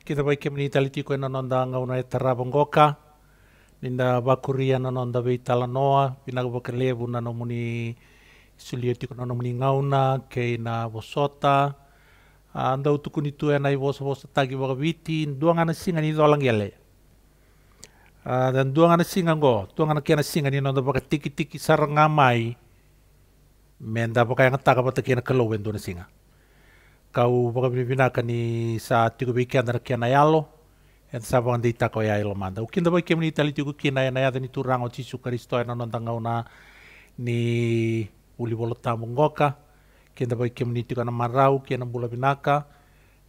kita bai kemini talitiko ena nonda nga una e bongoka ninda bakuria na nonda bei noa pina bakalebu na nomuni suliotiko na nomuni ngauna ke na bosota ah, anda utukuni tu ena i bosa bosa tagi bakabiti dua ngana singa ni dolang yale ah, dan dua ngana singa go dua ngana kena singa ni nonda baka tiki ngamai menda bakayang taka kelo wendo na singa kau wakabibina kani sa tiku biki andar kia na yalo en sa wang dita tako ya ilo manda ukin da baki mini tali tiku kina ya na yadani turang turango karisto ena nanon tanga una ni uli bolo tamu ngoka kenda baki mini tiku na marau kia na bula binaka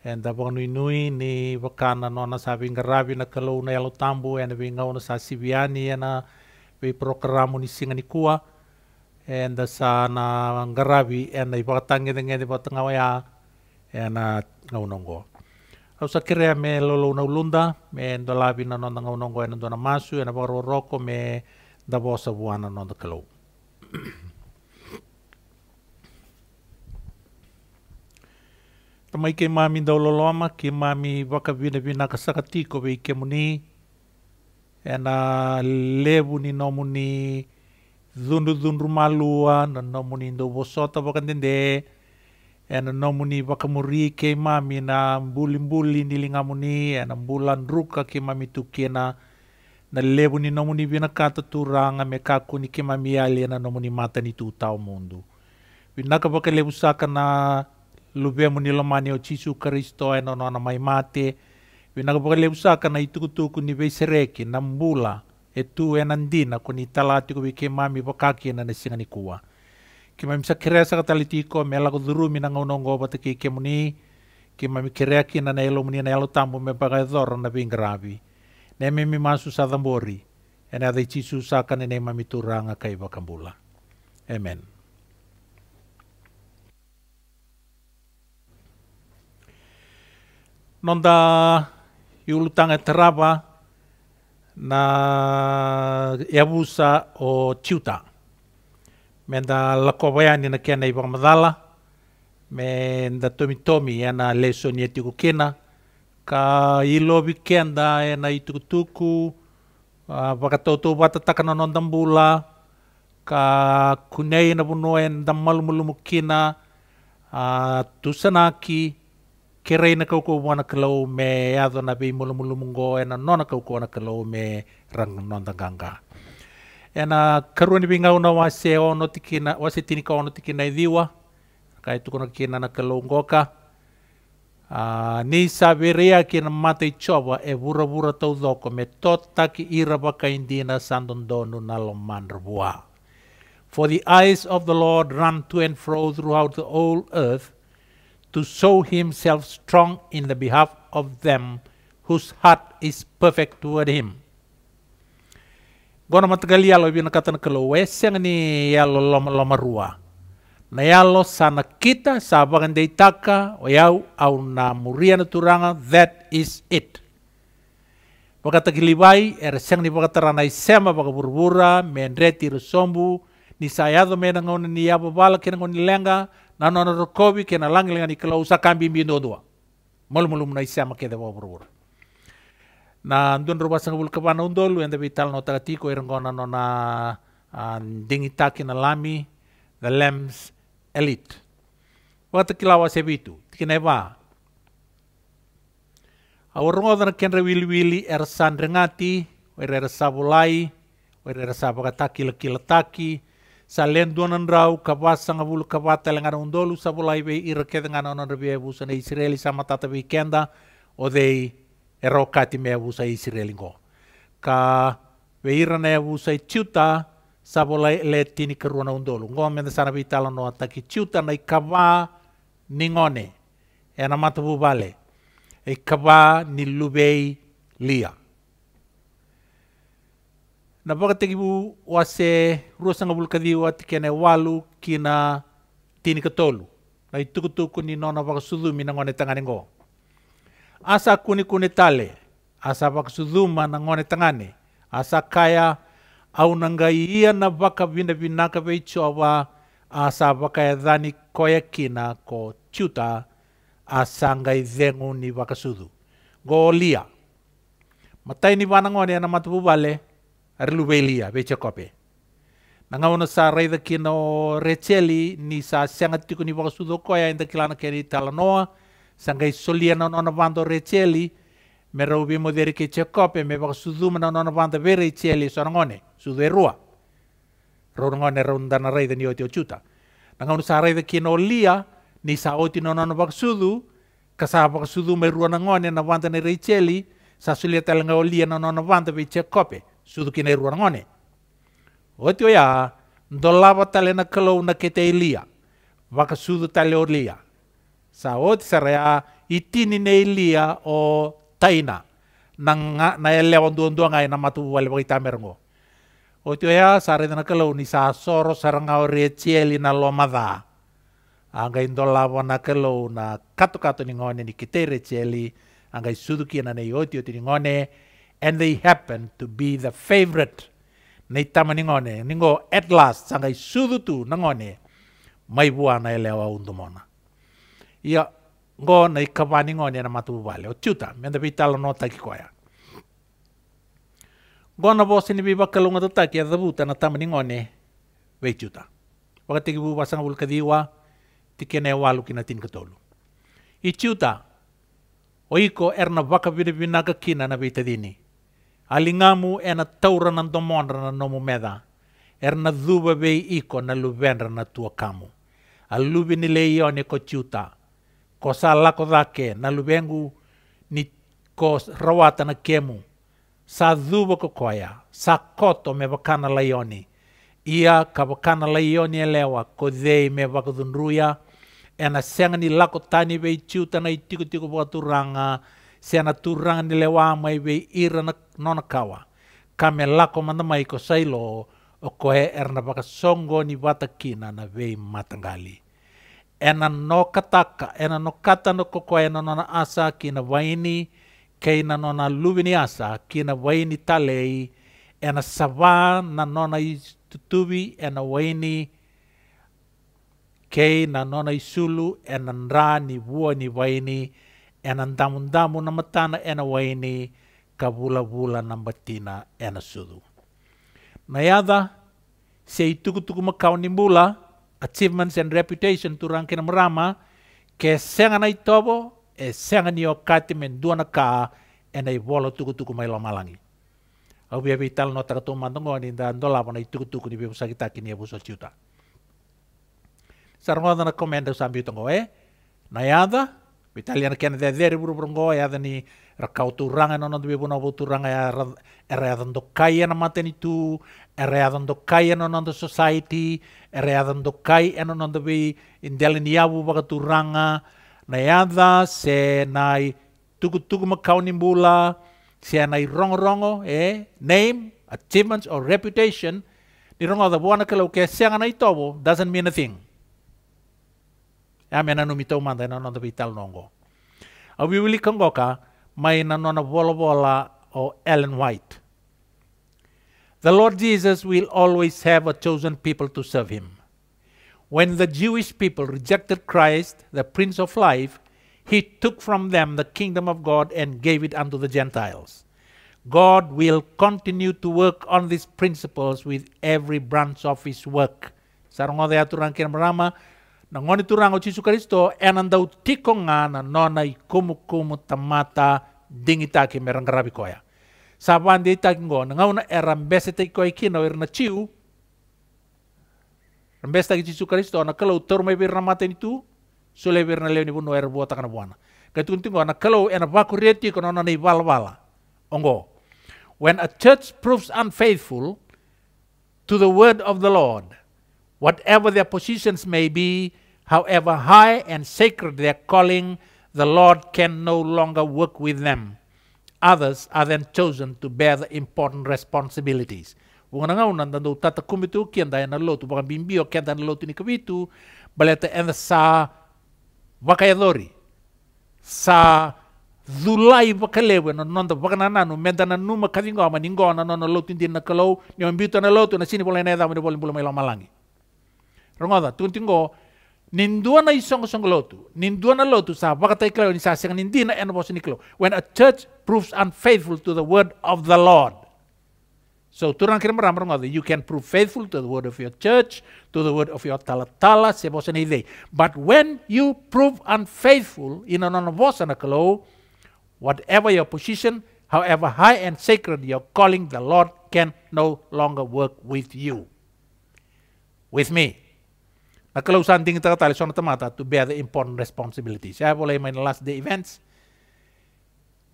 en da nui nui ni wakana nona sa vinga rabi na kalau na yalo tambu en winga una sa sibiani ena na prokramu ni singa ni kua en sa na ngarabi en na ipa katangi e ana ngaunongo. Au sakirea me lolo na ulunda, me ndo labi na nonda ngaunongo e ndo na masu, e na waroroko me da bosa buana nonda kalou. Tamai ke mami dau loloama, ke mami waka vina vina kasakati ko vei ke muni, e na lebu ni nomu ni dhundu dhundu malua, na nomu ni ndo bosota ena nomuni vakamuri ke mami na bulim ni lingamuni ena bulan ruka ke mami tukena na lebu ni nomuni vina kata turanga me kakuni ke mami ali ena nomuni mata ni tutau mundu. Vinaka wakalebu saka na lubemu ni lomani o jisu Kristo ena nona mai mate vinaka wakalebu saka na itukutuku ni veisereki na mbula e tu ena ndina kuni talati kubi ke mami na ena nesingani kuwa. Ke mami sa kerea sa katalitiko, me ala kuduru mina ngaunongo pata ke ke muni, ke mami kerea ki na muni tambo me pagai e doro na vingravi. Ne me mi masu sa dambori, ene adai cisu sa kane ne mami turanga kai bakambula. Amen. Nonda iulutanga e teraba na yabusa o ciutang me da la kovaya ni na kena i vamadala me da tomi tomi e na leso ni etiku kina ka i lobi kenda e na i tukutuku uh, vakatautou vatataka na non dambula ka kunei na vuno e da malumulumu kina uh, tusanaki kere na kaukou wana kalau me e ado na vei mulumulumu go e na nona kaukou wana kalau me rang non danganga. ena karuani vingauna waseono tikina wasetinikauno tikinaiviwa kai tukono kina na kalongoka uh, ni saverea kina mata ichova e vura vura tau doko me tota ira vaka indina sandondonu na lomanrvua For the eyes of the Lord run to and fro throughout the whole earth to show himself strong in the behalf of them whose heart is perfect toward him. gono matagal yalo bina katan kalo weseng ni yalo loma loma rua na yalo sana kita sabangan de taka o yau au na muria na turanga that is it Bakata kilibai ereseng ni bakata rana isema baka burbura mendreti rusombu ni sayado mena ngone ni yabo bala kena ngone lenga na nona rokobi kena langi lenga ni kala usakambi mbindo dua. Malumulum na isema kede baka burbura na ndun ro basa ngabul kapana undolu enda vital no tagatiko irngona no na ah, dingitaki na lami the lambs elite wata kilawa sebitu tikina eva awarngodana kenre wili er sandrengati wer er sabulai wer er sabakataki lekilataki salen duanan rau kabasa ngabul kabata lengan undolu sabulai be irke dengan onan rebe na israeli sama tata kenda odei kati mea busa isirelingo. Ka veira nea busa ciuta sabo lai le tini keruna undolu. Ngo menda sana vitala noa taki ciuta na ikawa ningone. Ena matabu bale. Ikawa ni e e lubei lia. Na baka teki bu wase ruasanga bulkadiwa tikene walu kina tini ketolu. Na itukutuku ni nona baka sudumi nangone tangane ngong. asa tale asa paksuduma na ngone tangane asa kaya au nangaia na vaka vina vinaka asa vakaya dhani koya kina ko tiuta asa ngai dhengu ni vakasudu golia matai ni vana ngone na matupu vale rilu velia vecha kope nangauna sa raida kina o recheli ni sa senga tiku ni vakasudu koya inda kilana keri talanoa sanga isoliana nona vanto recheli mera ubi moderi ke cekope, me bak sudu mana nona vanto vere cheli sorangone sudu erua rorangone rondana raida ni oti ochuta nanga unu sa raida kino lia ni sa oti nona nona sudu kasa bak sudu me rua nangone na vanto ne sa sulia talanga olia na nona vanto ve cekope, sudu kine rua nangone oti oya ndolava tale na kalau na kete ilia Vaka sudu tale olia. sa ot Saud, Serea, itininelia o taina. Nang naelewan doon doon ay na matuwal wa kita merengo. O tiyo ya, ah, sari na nakalaw ni sa soro sarang au rechieli na lomada. Ang gayon doon lawa na kato-kato ni ngone ni kite rechieli, ang suduki na na iotio tiningone, and they happen to be the favorite na itama ni ngone. Ningo, at last, ang sudutu na ngone, may buwan na elewa undumona. ia ngo na e ikapani ngo e na matu bale o tuta me da vitalo no taki koya ngo na bo sini biba kalunga to taki ya na tamani ngo ne ve tuta wakati kibu basanga bul kadiwa tikene walu kina tin katolu i tuta o iko erna baka bide binaka kina na vitadini alingamu ena taura na na nomu meda erna dhuba bei iko na luvendra na tua kamu alubi ni leione ko tuta ko sa lako dake na lubengu ni ko rawata na kemu sa dhuwa ko koya sa koto me wakana laioni ia ka wakana elewa ko dhei me wakadunruia ena senga ni lako tani wei ciuta na itiku tiku wakaturanga sena turanga ni lewa mai wei ira na nona kawa kame lako mandamai ko sailo o koe erna songo ni watakina na wei matangali ena no kataka, ena no kata no koko ena nona asa kina waini keina nona lubini asa kina waini talei ena sawa na nona itu tutubi ena waini kei na nona isulu ena nra ni vua ni waini ena ndamundamu na matana ena waini ka vula na batina ena sudu. Na yada, se i tukutuku makau ni achievements and reputation rank in marama ke senga na itobo e senga ni o kati men duana ka e na i wolo tuku tuku mai lomalangi. Au bia vital no takato mantongo ni da ndola wana i tuku tuku ni bia kini e buso ciuta. Sarangoda na komenda usambi utongo e, eh, na yada, vitali ana kena dedere buru brongo yada eh, ni rakau turanga no nandu bia bu turanga e re mateni tu, e re adan do nandu society, readan do kai eno non da vei in delen iawu waka turanga na yada se nai tuku tuku makau ni mula se nai rongo rongo e name achievements or reputation ni rongo da buana kalau ke sianga nai tobo doesn't mean a thing amena no mitau manda eno non da vei tal nongo a wiwili kangoka mai na nona bola bola o Ellen White the Lord Jesus will always have a chosen people to serve him. When the Jewish people rejected Christ, the Prince of Life, he took from them the kingdom of God and gave it unto the Gentiles. God will continue to work on these principles with every branch of his work. Sarangode aturang kira marama, nangoni turang ochi su Kristo, enandau tikonga na nona ikumu kumu tamata dingitaki merangkarabi koya. Saban di taggo nga una erambese te ko ikino ir na chiu. Rambes ta Jesus Kristo na kalau tor mai bir na mata ni tu. Sule bir na leo ni bunu er buata kana buana. na kalau ena baku reti na ni wal-wala Ongo. When a church proves unfaithful to the word of the Lord, whatever their positions may be, however high and sacred their calling, the Lord can no longer work with them others are then chosen to bear the important responsibilities. Wungangauna nando tata kumitu kianda yana lotu baka bimbio kianda yana lotu ni kabitu baleta enda sa wakayadori sa zulai wakalewe na nonda wakanananu menda na numa kadingo ama ningona nona lotu ndi na kalau ni mbito na lotu na sini bolena edha mwini bolin bulu malangi. Rongoda, Ninduana na isong song lotu. na lotu sa wakatay klaw ni sasing nindi na eno ni klo. When a church proves unfaithful to the word of the Lord. So turang kira maram ngode. You can prove faithful to the word of your church, to the word of your talatala sebosan idei. But when you prove unfaithful in an na klo, whatever your position, however high and sacred your calling, the Lord can no longer work with you. With me. Na kalau something kita talisman mata to bear the important responsibility. Saya boleh main last day events.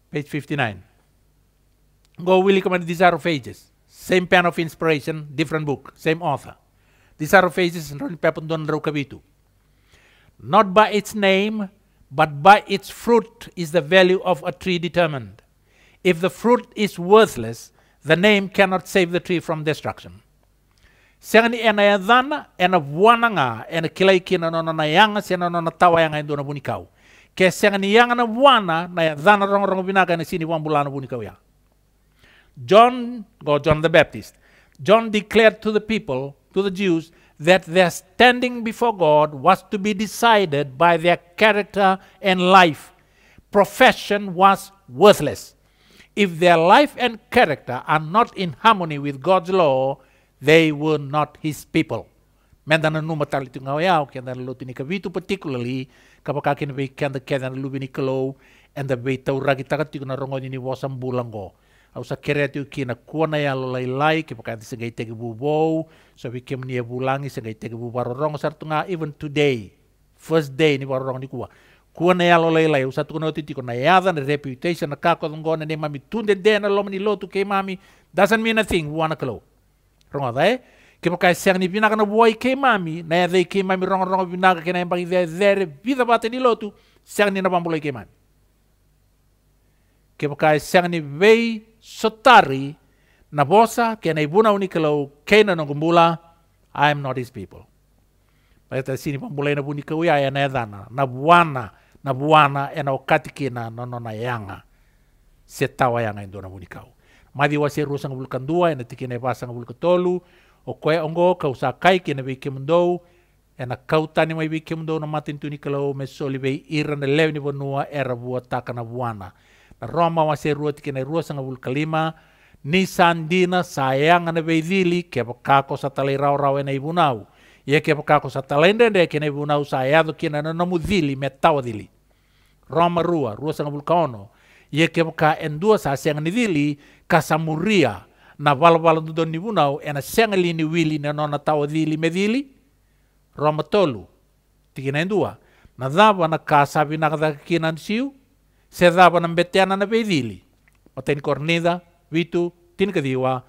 Page 59. Go to these are of Ages. Same pen of inspiration, different book, same author. These are of Ages, Ron Pependon kabitu. Not by its name, but by its fruit is the value of a tree determined. If the fruit is worthless, the name cannot save the tree from destruction. Sengani ena ya dhana, ena vuana nga, ena kilai kina nona na yanga, sena nona tawa yanga induna bunikau. Ke sengani yanga na vuana, na yadana dhana rongorongo binaka ena sini wambulana bunikau ya. John, or John the Baptist, John declared to the people, to the Jews, that their standing before God was to be decided by their character and life. Profession was worthless. If their life and character are not in harmony with God's law, They were not his people. Mendana numa tali tu ngau yau kenda lutu ni kavitu particularly kapaka kini be kenda kenda lu ni klo and the be tau ragi takat tu na rongo ni wasam bulango. Au sa kere tu kina kuana ya lai lai ke pakati segai bu bubou so bi kem ni e bulangi segai tegi bubaro rongo tunga even today first day ni warong ni kuwa kuana ya lo lai usa tu kono titi kona yada na reputation na kako ngona ne mami tunde dena lo mani tu ke mami doesn't mean a thing wana klo. rongo thae ke mo kai sang ni pina kana buai ke mami na ya e dei ke mami rongo rongo pina ke na e bagi dai dere vida bate ni lotu sang ni na bambulai ke mami ke mo kai ni vei sotari na bosa ke na ibuna unikalo ke na nongumbula I am not his people. Paeta sini pambulai na buni e kauya ya na edana na buana na buana ya na okati kina na nona yanga se tawa yanga indona buni kau. madi wasir rusanga ngabulkan dua ena tiki ne vasanga vulka tolu o koe ongo kausa kai ki ena vei kemendou ena kautani mai vei kemendou na matin tuni kalau mesoli vei ira na leu ni vanua era vua takana buana. na roma wasir rua tiki ena rusanga lima ni sandina sayang ena vei dili, kepa kako sa talai rau rau ena ibunau ia kepa kako sa talai ndende ki ena sayado ki ena dili me tawa dili Roma rua, rua ngabulkan ono Ia kepa ka endua sa senga ni dili, kasamuria na walawala do nibunau ena sengali ni wili na nona tawa dili medili roma tolu tikina indua na dava na kasabi na kadakina siu se dava na beteana na bedili o ten cornida vitu tin kadiwa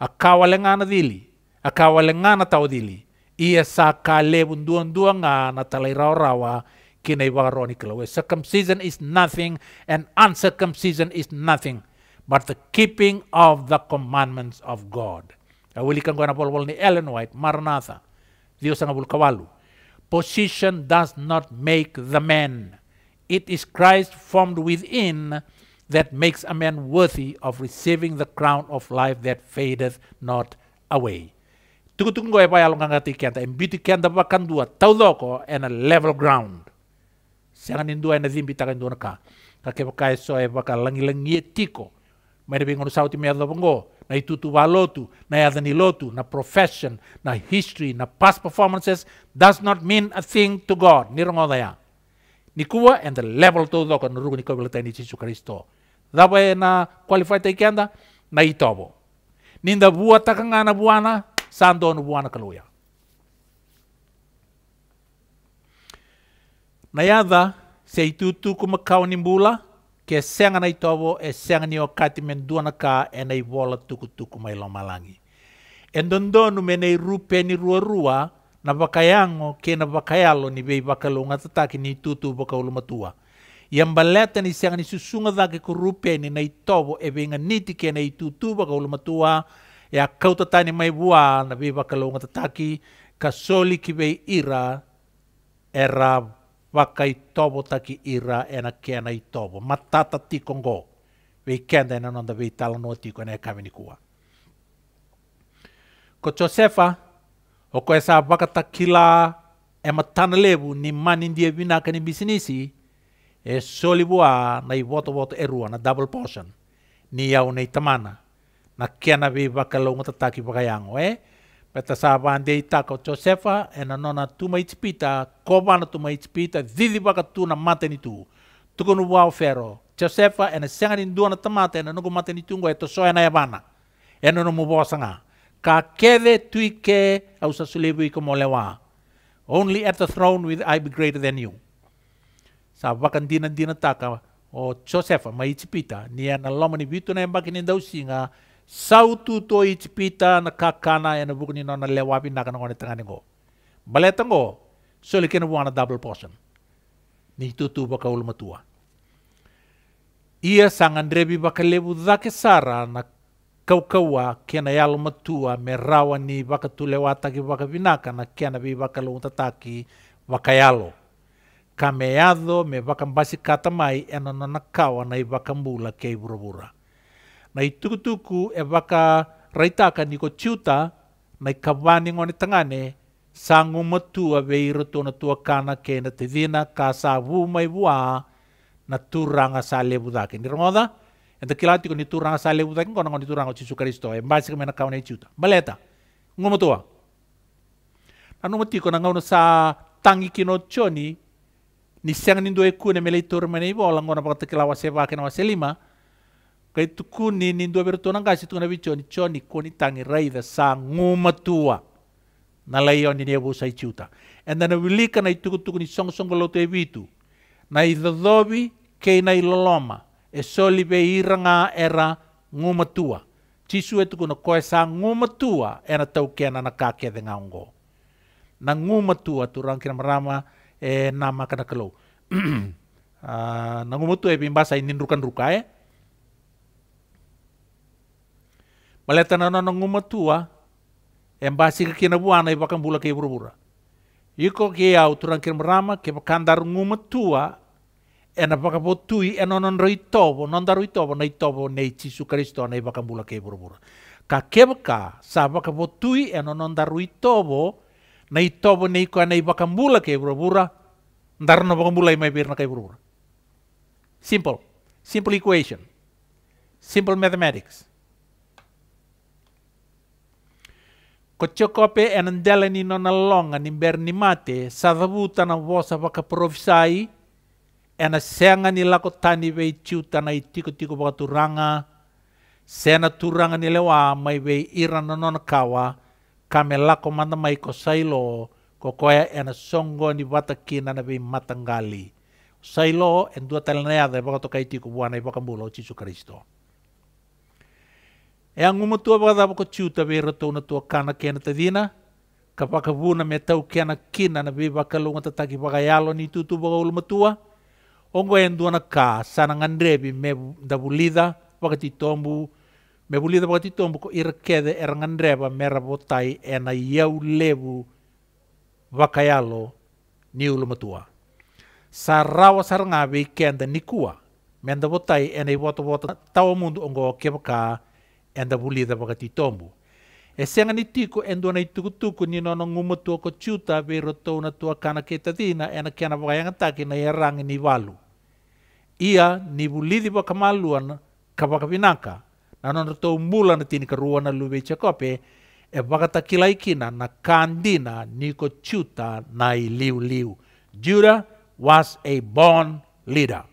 a kawalengana dili a kawalengana tawa dili ia sa ka lebun duang duanga na talai rawa rawa circumcision is nothing and uncircumcision is nothing but the keeping of the commandments of God. Awili kang na polwal ni Ellen White, Maranatha, Dios ang kawalu. Position does not make the man. It is Christ formed within that makes a man worthy of receiving the crown of life that fadeth not away. Tukutung goya pa yalong kangati kenta, imbuti kenta pa kandua, taudoko, and a level ground. Siangan indua na zimbita kandua na ka. Kakepakay so e baka langi-langi tiko. Merepingon sa uti mea dapenggo, na itutubalo na yadanilotu, na profession, na history, na past performances does not mean a thing to God. Nirongo daya. Nikua and the level to doko na rugo niko bilata ni Jesus Kristo. Dapa na qualify ta na itobo. Ninda bua takanga na buana, sando na buana kaluya. Na yada, se itutu kumakau nimbula, ke senga nei tovo e senga ni o kati men duana ka e nei wola tuku tuku mai lo malangi. E dondonu me nei rupe ni rua rua na wakayango ke na vakayalo ni vei wakalo ngatataki ni tutu wakaulu matua. Ia mbaleta ni senga ni susunga dhake ku rupe ni nei tovo e vei niti ke nei tutu wakaulu matua e a kautatani mai vua na vei wakalo ngatataki ka soli ki vei ira e ra Vaikka i tovo taki ira ena kena i tata tikon go, Vi kenda ena nonda vi tala no tiko ena e kavini kua. Ko Josefa, o ko esa wakata kila e matana lebu ni mani ndia vinaka ni bisinisi, e vua na i voto voto erua na double portion. Ni yau nei tamana. Na kena vi wakalonga tataki vakayango eh? Petasavandeitako Josefa and anona tumaitspita, kobana tumaitspita, didibaka tuna matenitu. Tukunu wau ofero. Josefa and a sangarin duana tamata and anugu matenitungo eto soena yabana. And anumu bosanga. Ka kede tuike ausa sulebu molewa, Only at the throne will I be greater than you. Sa wakan dina dina taka o Josefa maichpita Nia na lomani bitu na yambaki nindausinga. Josefa sautu to ich pita na kakana e na lewapi na kana ngone tengani go. Baleteng go, so le buana double portion. Ni tutu baka ulma tua. Ia sang andrebi baka lebu zake sara na kaua kena yalo matua merawa ni baka tulewata ki baka vinaka na kena bi baka luntataki baka yalo. Kameado me baka mbasi katamai ena na baka mbula kei burabura na tuku tuku e waka raitaka niko tiuta na i kawani ngoni tangane sangu matua veiro tona tua kana ke na te vina ka sa vu mai vua na turanga sa lebu dake. Ni rongoda, enta kila ni turanga sa lebu dake ngona ngoni turanga o karisto Kristo e mbasi kame e na kawane i tiuta. Maleta, ngomo tua. Anu matiko na ngau sa tangi kino choni ni siang nindu eku kune melitur i turmene i pakata vake wase lima, kai tuku ni ni dua bertona ngasi tu nabi choni choni koni tangi raida sa nguma tua na layo ni nebu sai chuta and then we na ituku tuku ni song song lo te bitu na idodobi ke na iloloma e soli be iranga era nguma tua chisu e tuku na koe sa nguma tua e na tau kena na kake de ngongo na nguma tua tu rang kina marama e na makana ah, na nguma tua e rukan ruka eh maleta na nono nguma tua, embasi ka kina buana i bula ke burubura. Iko ke au turan kira merama ke bakang dar nguma tua, ena pakapo botui ena non roi tobo, non daru itobo na itobo nei tisu Kristo na i bula ke burubura. Ka kebaka sa pakapo tui ena non daru itobo, na itobo nei kua na i bula ke burubura, daru na bakang bula i mai birna ke burubura. Simple. Simple equation. Simple mathematics. Ko ciokope dela e ni nona longa ni ber ni mate, sadabuta na wosa waka profisai ena senga ni lako tani vei ciuta na itiko tiko waka turanga, sena turanga ni lewa mai vei ira na nona kawa, kame lako manda mai ko sailo, ko koya ena songo ni wata kina na vei matangali. Sailo en dua talenea de waka e toka itiko buana i waka mbulo cisu Kristo. E angu matua wakadawa ko tiuta vera tau na tua kana kena tadina, ka pakavuna me tau kena kina na be wakalunga taki wakayalo ni tutu wakaul matua, ongo e na ka sana ngandrebi me davulida wakatitombu, me bulida wakatitombu ko irakede era ngandreba me rabotai ena iau lebu wakayalo ni ulu matua. Sarawa sarangabe kenda nikua, menda botai ena i wata wata tawa mundu ongo kebaka enda vulida vakatitombu e sengani tiku e duana i tukutuku ni nono ngumu tua ko ciuta vei rotou na tua kana keitadina e na kena vakayangataki na ia rangi ni valu ia ni vulidi vakamaluana ka vakavinaka na nono tou mula na tini karua na luvei jakope e vakatakilaikina na kandina ni ko ciuta na i liuliu juda was a born leader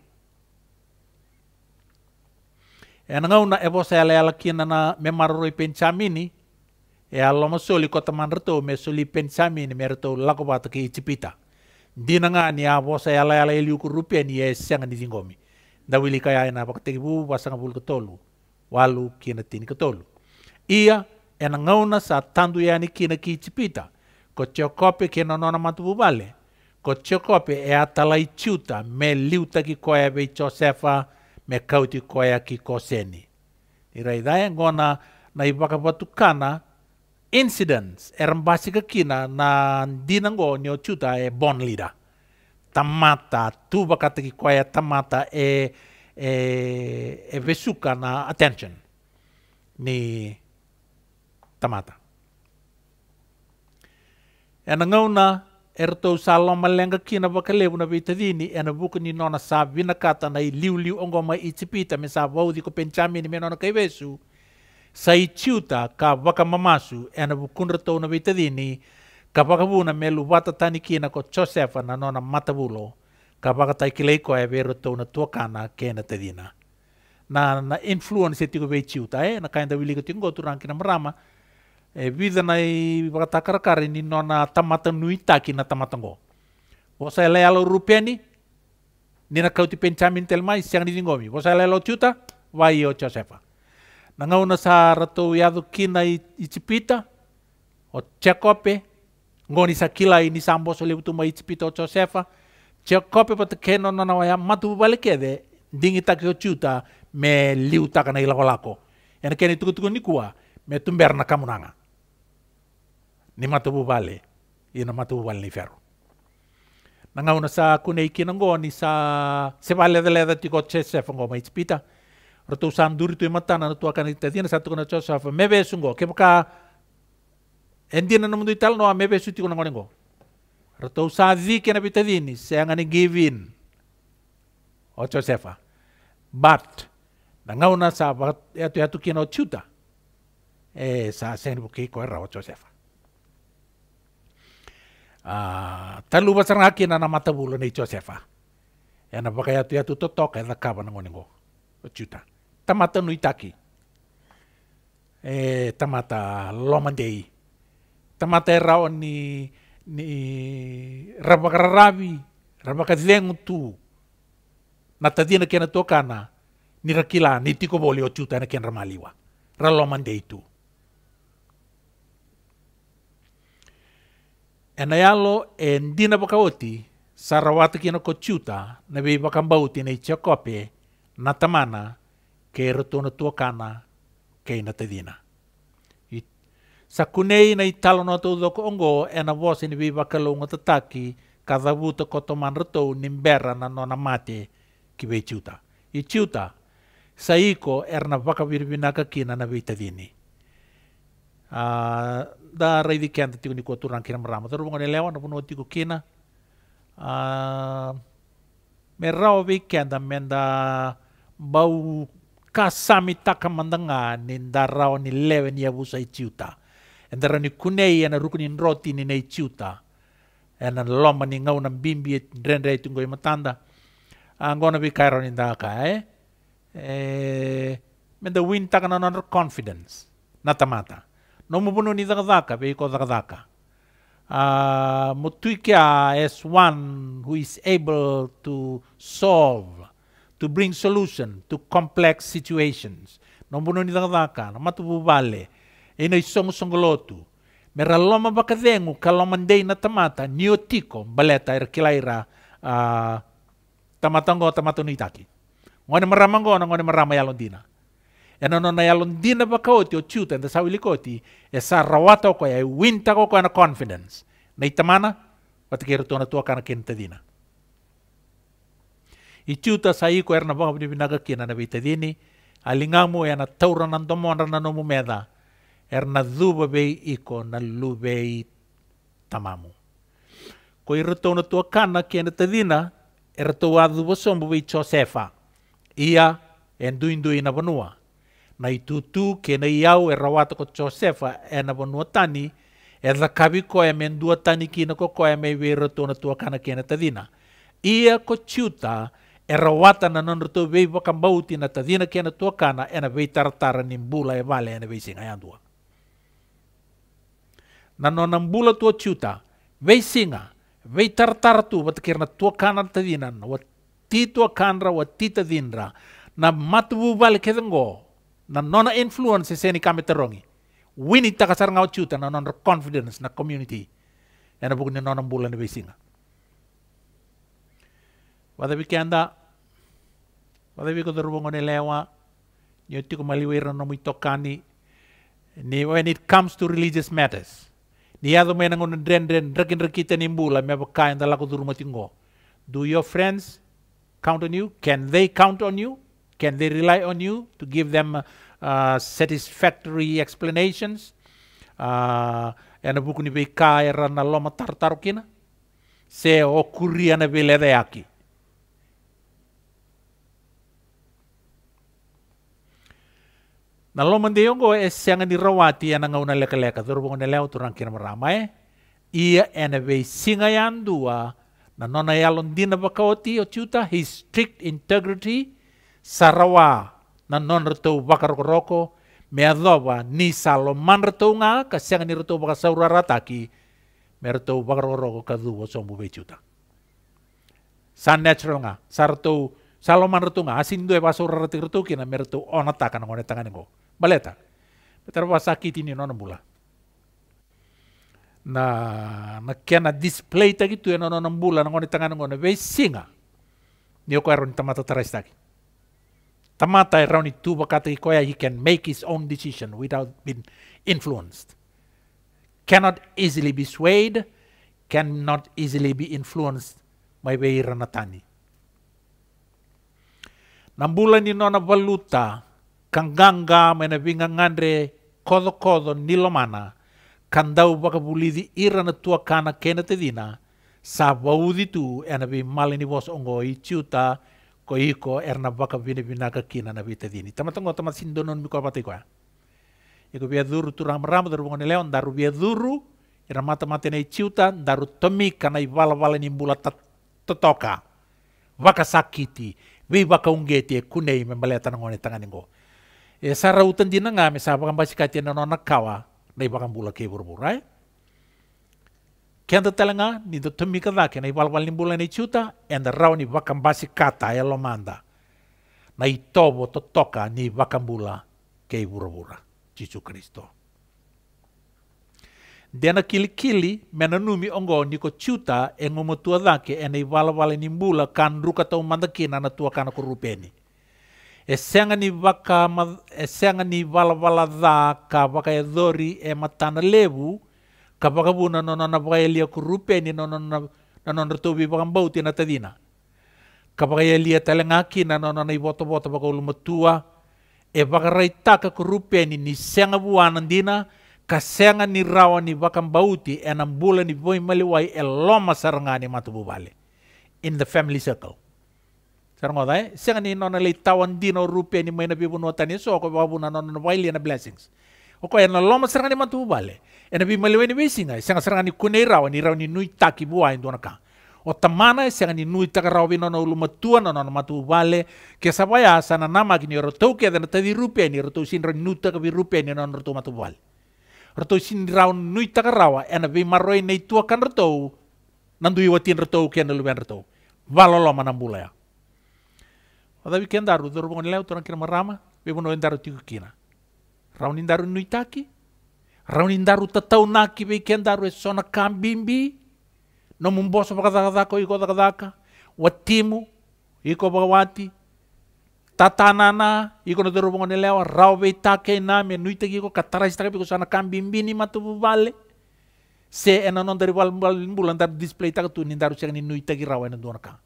enangau na evo sele ala kina na me marroi pensamini e alo masoli kota manreto me soli merto lako bata ki dina ni avo se ala ala e eliu ku ni e senga ni da wili kaya ena pakte bu basanga bul ketolu walu kina tini ketolu ia enangau na sa tandu yani kina ki itipita ko chokope kina nona matubu bale ko chokope e atalai ciuta me liuta ki koebe be me kauti koya ki Koseni. Ira idaya ngona na ibakapatukana incidents erambasi kina na dinango nio chuta e bon leader Tamata tu bakata ki koea tamata e e, e vesuka na attention ni tamata. E na ngauna era tau salon malenga kina baka lebu na bita dini ena buku ni nona sa vina kata na i liu liu ongo i tipita me sa vau ko penchami ni menona kai besu sa i tiuta ka waka mamasu ena bukundra tau na bita ka baka me lu wata kina ko Josefa na nona matavulo ka baka tai e vero tau na tuakana kena tadina. na na influence tiko be tiuta e eh, na kainda wili ko tingo turang marama evisa nai wakatakar ini nona tamata nuita kina tamata ngo vosa ele alo rupia ni nina kauti pencamin telmai siang ni ngomi vosa ele alo chuta vai e o nangau na sa rato yadu kina i, i chipita o chekope ngoni sa kila ini sambo sole utuma i chipita o josefa chekope pata keno nona waya matu balekede dingi takio chuta me liu na ilako lako. Ena kena itu kutukun me tumber na kamunanga. matabu bale ina matabu bale ni ferro nanga una sa kune ikinango ni sa se vale de leda tiko che se fongo mai spita roto duri tu matana no tua kanita tiene sa tu kana chosa fa me besungo ke boka endina no mundo ital no me besu tiko nango nengo roto sa di ke na bitadini se angani givin o chosefa but nanga una sa ya tu ya tu chuta eh sa sen buki ko o chosefa ba ah, telu ngaki na mata bulu na icho sefa. Ya na pakaya tu ya toto totok na eh, kaba na ngoningo. Chuta. Tamata itaki. E eh, tamata lomandei. Tamata rao ni ni raba rabakazilengu tu na tadina kena tokana ni rakila ni tiko boli o oh, chuta na ken ramaliwa. dei tu. ena yalo en dina bakaoti sarawatu kina kochuta na be bakambauti na ichakope na tamana ke rotona tuakana ke na tadina sakunei na italo na tau doko ongo ena vosi ni be bakalonga tataki kadavuta kotoman rotou nimbera na nona mate ki be chuta saiko erna bakavirvinaka kina na be tadini Ah, da rai di kenta tiku ni kotur nang kira merama bongo bunga lewa na puno tiku kina ah, merau vi kenta da bau kasami taka mandanga ni rau ni lewe ni abusa i ciuta endara ni kunei e ruku ni roti ni nei ciuta ena loma ni ngau na bimbi e drendre i matanda angona ah, vi kairo ni daka eh e, menda win taka na confidence natamata mata nomubuno ni Zagazaka, zaka zaka. Uh, Mutuika as one who is able to solve, to bring solution to complex situations. Nomubuno ni Zagazaka, namatububale, enoi songo songolotu. Meraloma bakazengu kalomandei na tamata, niotiko, baleta erkilaira, uh, ah, tamatango tamatunitaki. Ngone maramango, ngone marama yalondina. e nono na yalondina e vaka oti o ciuta da e sau ilikoti e sa rawata oko ya e winta oko ana confidence na itamana vatikero tona tua kana ken tadina i ciuta sa iko era na vaka kina na veitadini alingamu e ana taura na na nomu meda era na duva vei iko na lu tamamu ko i ratau na tua kana kena tadina e ratau a duva sombu vei Josefa ia e nduinduina vanua que ke iau e rawatoko Josefa e na vanua tani e lakavi koe me dua tani kina ko koe me wera tua tuakana kena tadina. Ia ko ciuta e rawata na nonroto vei wakambauti na tadina kena tuakana e na vei taratara ni mbula e vale e na vei singa yandua. Na nona mbula tua ciuta vei singa vei taratara tu na tua cana tadina na wati tuakana wa tita dinra na matuvu vale kedango na nona influence seni kami terongi wini takasar ngau chuta na nona confidence na community ena buku ni nona bulan na singa wada bi kenda wada bi ko dorbo lewa nyoti ko maliwira no tokani, ni when it comes to religious matters ni ado mena ngone dren dren rekin rekita ni bula me bakain dalaku durumati ngo. do your friends count on you can they count on you Can they rely on you to give them uh, uh satisfactory explanations? Yana uh, buku ni beka era na loma tartarukina. Se o kuria na de e aki. Na loma de yongo e ni rawati yana ngau na leka leka. Dorbo bongo leo turang kina e. Ia ena vei singa yandua. Na nona yalon dina bakawati o tuta. His strict integrity Sarawa na non retou bakar koroko me adoba ni man retou nga kasiang ni retou bakar saura rataki me retou bakar koroko duwo sombu becuta. San natural nga salo saloman retou nga asin due saura rataki retou kina me retou onata na ngone tangan ngo. Baleta. Petar sakiti ni non bula. Na na kena display tagi tu ya non non na ngone tangan ngone be singa. Nio ko ron tamata teres tagi. Tamata Rauni Tuba Koya, he can make his own decision without being influenced. Cannot easily be swayed, cannot easily be influenced by Wei Ranatani. Nambulan ni nona valuta, kangganga menabinga ngandre kodo-kodo nilomana, kandau bakabulidi irana tua kana kena tedina, sa waudi tu enabi malini was ongo i ciuta, ko iko erna baka vini vina ka kina na vita dini tama tongo tama sindonon mi ko pati ko iko via duru tu ram ram daru leon daru via duru ira mata mata nei ciutan daru tomi kana i vala vala ni mbula totoka Vaka sakiti vi vaka ungeti e kunei tana ngone tangani ngo e sara utan dina ngame sa baka mbasi e na nona kawa na baka mbula kei burburai kenda telanga ni do tomi kadake na iwalwal ni bulan ni chuta and the rauni wakambasi kata e lomanda na itobo to toka ni kei ke bura Jesu Kristo. Dena kili mena numi ongo niko chuta e ngomotua dake e nei walawale ni bula kan ruka tau kina na tua kana korupeni. E senga ni waka, e senga ni walawala dha ka waka e dori e matana lebu kapakabu na nona na pakailia kurupe ni nona na na nona tobi pakambau ti na tadina. Kapakailia talangaki na nona na iboto-boto pakaulumatua e pakarai taka kurupe ni ni senga buanan dina kasenga ni rawa ni pakambauti e nambula ni boi maliwai e loma sarangani matubu bale. In the family circle. Sarang otai, eh? senga ni nona lei tawan dina rupe ni maina pibunuatan ni soko pakabuna nona na wailia na blessings. Okoy e na loma sarangani matubu bale ena bi maleweni be sina sanga sanga ni kunei rawa ni rawa ni nui taki bua indona e ka o tamana e sanga ni nui taka rawa bino na uluma matua na na matu wale ke sabaya sana nama ki ni rotou ke dana tadi rupia ni rotou sin rawa nui taka bi rupia ni na rotou matu wale rotou sin rawa nui taka rawa ena bi maroi nei tua kan rotou nandu iwatin rotou ke na luben rotou valolo manambula ya Oda daru kendaru dorbo nileu toran kira marama, bebo no endaru tiku kina. Raunin daru taki. raha nindaro tataonaki veike ndaro e sonakam bimbi no mumboso vakazakazaka iko zakazaka wa timu iko vakawati tatanana iko na terovogonelewa rao veitake iname nuiteki iko katarasitaka viko sonakam bimbini matuvu vale se ena non dari bula ndar display taka tu nindaru sega ni nuiteki rao ena duonaka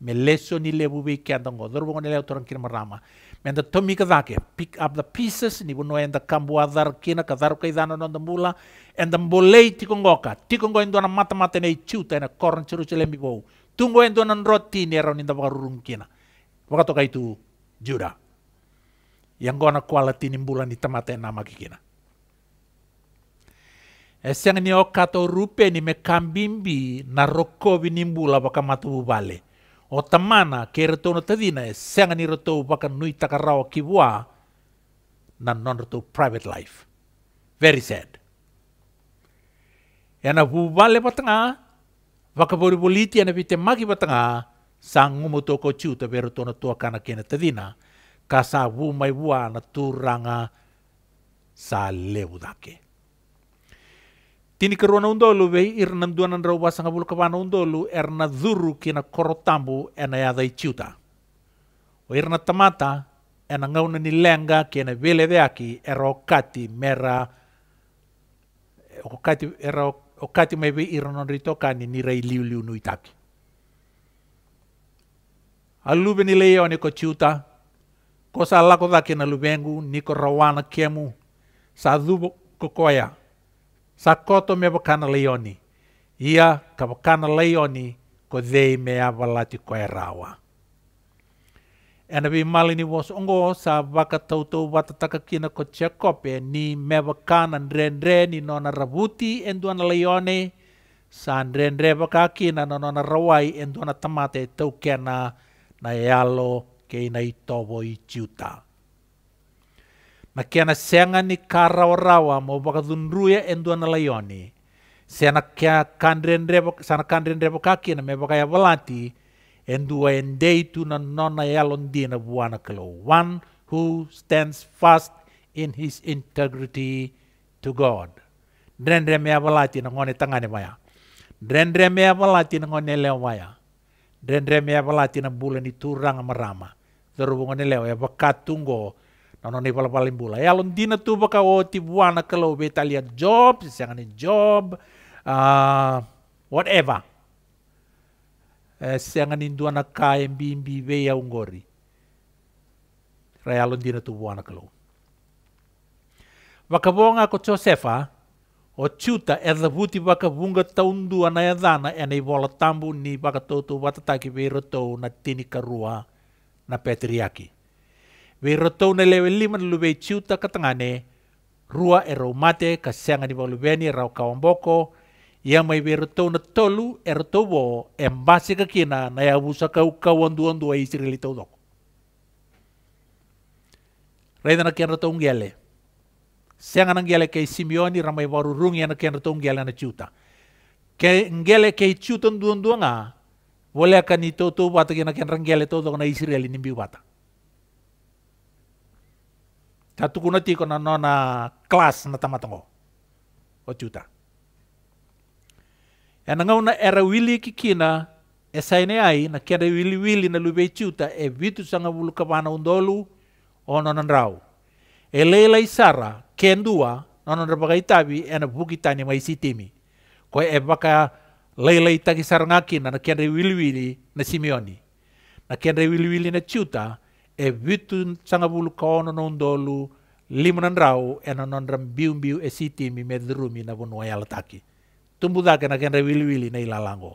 me leso ni levu veike andango terovogonelewa torankirima rama Menda tomi ka dhake, pick up the pieces, ni buno enda kambu adhar kina ka dharu kai nondo nonda mula, enda mbolei tikongoka, tikongo endo na mata mata nei chuta ena koron chiru chilembi bou. Tungo endo na roti ni inda ninda rurung kina. to kai tu jura. Yang gona kuala tini mbula ni tamata ena makikina. Esiang ni okato rupe ni kambimbi na rokobi ni mbula matu bubale o tamana ke ratouna tadina e sengani ratou nui takarau ki nan na non ratou private life. Very sad. E ana vuvale vatanga, vakavorivoliti ana vitemagi vatanga, sa ngumu tō ko ciu tabe ratouna tuakana kena tadina, ka sa vu mai vua na tūranga sa levu dake. tini na udolu vei ir nam duanan rau basanga na undolu er na dhuru kina korotambu ena yadhai chiuta. O ira na tamata ena ngauna e e e ni lenga kina vile veaki era okati mera okati era okati maive iranon ritokani ni rei liu liu nuitaki. Alube ni leo ni ko chiuta kosa lako dhaki na lubengu niko rawana kemu sa dhubo kokoya Sakoto me wakana leoni, Ia ka wakana leioni ko dei me awalati koe rawa. Enavi malini was ongo sa waka tautau watataka kina ko ni me wakana nrenre ni nona rabuti enduana leoni, sa nrenre waka kina na nona rawai enduana tamate e tau kena na yalo e ke i tovo i makiana senga ni karawa-rawa mo endua enduana layoni sena kia rebo, sana kandren kaki na me bakaya valati endua endeitu na nona yalondina e buana kalo one who stands fast in his integrity to God drendre me valati na ngone tangane maya drendre me valati na ngone leo maya drendre me valati na bulan itu marama Terhubungan leo ya e bakatunggo não não nepal pala bula ya lon dina tu baka o oh, tibuana kalau betalia job sangan job uh, whatever eh, sangan induana kai bimbi be ya ungori raya lon dina tu buana kalau baka bonga ko josefa o chuta e da buti baka bunga taundua na edana e nei bola tambu ni baka toto watataki be rotou na tini karua na petriaki. We rotau na lewe lima na lube ciuta katangane, rua e rau mate ka seanga ni e rau kawamboko, ia mai we rotau na tolu e bo e mbasi ka kina na ia busa kau kau wandu andu e rili tau doko. Raida na kian rotau ngiale, seanga na ngiale kei simioni ramai rungi na kian rotau ngiale na ciuta. Ke ngele kei ciuta a, boleh akan itu tu kia na kian rangiale tau doko na rili nimbi bata. Tatukuna tiko na nona class na tamatango. O juta E na ngau na era wili kikina e saine ai na kera wili wili na lube juta e vitu sanga bulu kabana undolu o nonan rau. E leila isara kendua nonan rabagai tabi e na bukitani mai sitimi Ko e baka leila itagi sarangakina na kera wili wili na simioni Na kera wili wili na tuta e vitu tsangavulu kaono non ndolu limo nan rau e na nondra mbiu e mi me dhurumi na vunua e alataki tumbu dhake na kenra wiliwili na ilalango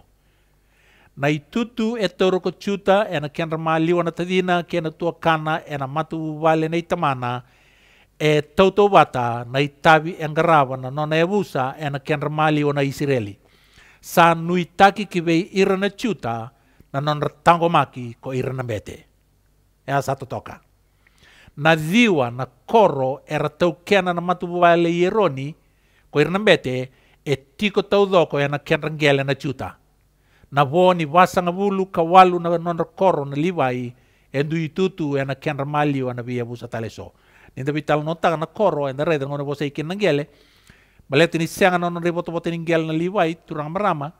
na itutu e toro ko chuta e na kenra maaliwa na tadina ke na tuakana e na matu vale na itamana e tautou vata na itavi e ngarava na nona e vusa e na kenra maaliwa na isireli sa nui taki ki vei ira na chuta na nonra tango maki ko ira na mbete sato totoka na dhiwa na koro era kena na matuvuvale ieroni ko ira na e tiko taudoko e na ken rangele na chuta. na voni vasangavulu kawalu na nonra koro na livai e dui tutu e na ken ramaliu na vya vusa taleso ninda vital no na koro e na reda ngone vosa ikin na gele ni senga nonra rivotovote ni na livai turang marama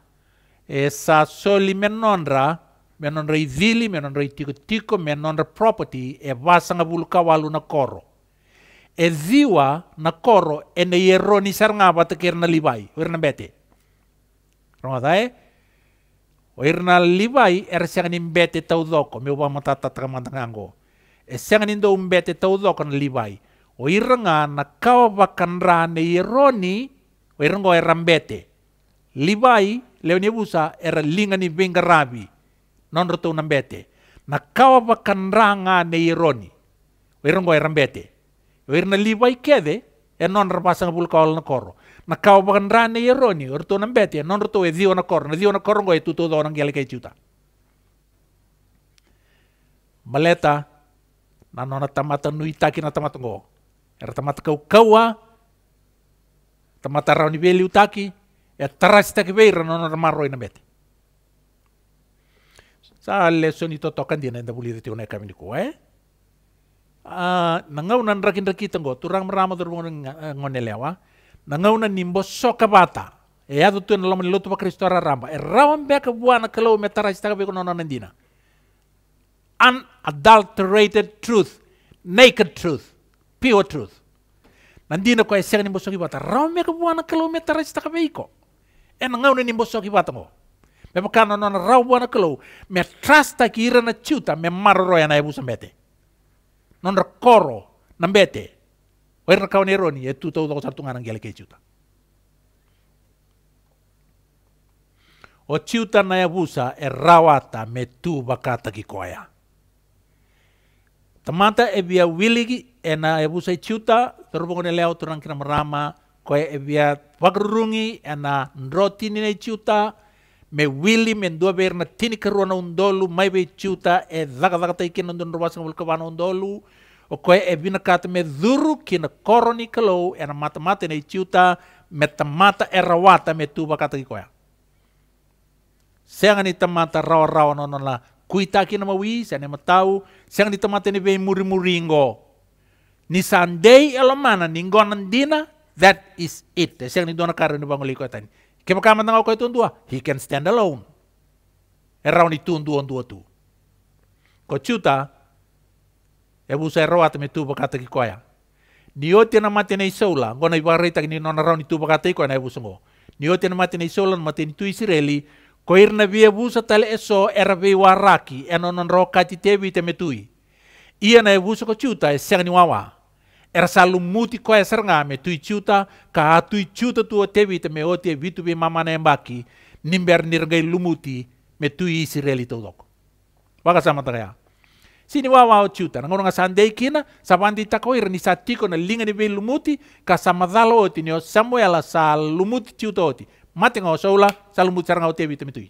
e sa soli menonra menonra ivili menonra itikotiko menonra property e vasanga vulkawalu na koro e ziwa na koro ene yero ni sarngava taker na livai werna bete rongadai o irna livai er sangani bete taudoko me ba matata takamantangango e sangani do bete taudoko na livai o e eh? e iranga e na kawa bakanra ne yeroni o irango erambete livai leonebusa era lingani rabi non rutu nambete. Na kawa ranga ne ironi. Wirung goi rambete. Wir liwai kede e non rapasa ngapul kaol na koro. Na kawa bakan rana ironi rutu nambete non rutu e dio na koro. Na dio na koro tutu do orang gelike juta. Maleta na nona tamata nui taki tamata ngo. Era tamata kau kaua tamata rauni beli utaki e tarasi taki beira nona sa Saleson itu tokan dia nanda buli itu naik kami niku eh. Ah, nangau nan rakin rakita tenggo turang merama ngone ngonelewa. Ah, nangau nan nimbo soka bata. E adu tu nalo mani lotu pa Kristo ramba. E rawan bea ke buana kalau metara sitaga beko nono nandina. Unadulterated truth. Naked truth. Pure truth. Nandina ko e sega nimbo soki bata. Rawan bea ke buana kalau metara sitaga beko. E nangau nan nimbo soki bata me pakano non rau buana kelo me trasta ki ira na chuta me roya na ebu sambete non na bete wer na kawan roni e tuta uta tunga na gele ke chuta o chuta na ebusa e rawata me tu bakata ki koya Tamata e via wiligi e na e ciuta terhubung dengan layout orang kira marama koe e via wakrungi e na ndrotini ne ciuta me willi men do ver na tini karona undolu mai be chuta e zaga zaga tai kina ndon rwas ngol ka bana undolu o koe e bina kat me zuru kina koroni kalo e na mata mata ne chuta me tamata e rawata me tuba kata ki koya senga ni tamata rawa rawa nono la kuita kina mawi se ne matau senga ni tamata ni be muri ngo ni sandei elomana ni ngonan dina that is it e senga ni dona karani bangoli koetani ke makama nanga ko tundua, he can stand alone. E rauni tundu on dua tu. Ko chuta, e busa e roa teme tu bakata ki koya. Ni oti na mate nei sola, ngona i barreta ki ni nona rauni tu bakata na e busa ngo. Ni oti na mate nei sola, mate ni tu isireli, ko irna vie busa tale eso e wa waraki, e non roka ti tevi teme tui. Ia na e busa ko chuta e ni wawa era salu muti ko eser nga me tui chuta ka tui chuta tua tevi te me o te vitu be mama na embaki nimber nirgei lumuti me tui isireli to doko waka sama sini wa wa chuta na ngoranga sandei kina sabandi tako ir ni satiko na linga ni be lumuti ka samadalo oti ni o samuela sa lumuti chuta oti mate ngao soula sa lumuti saranga o tevi te me tui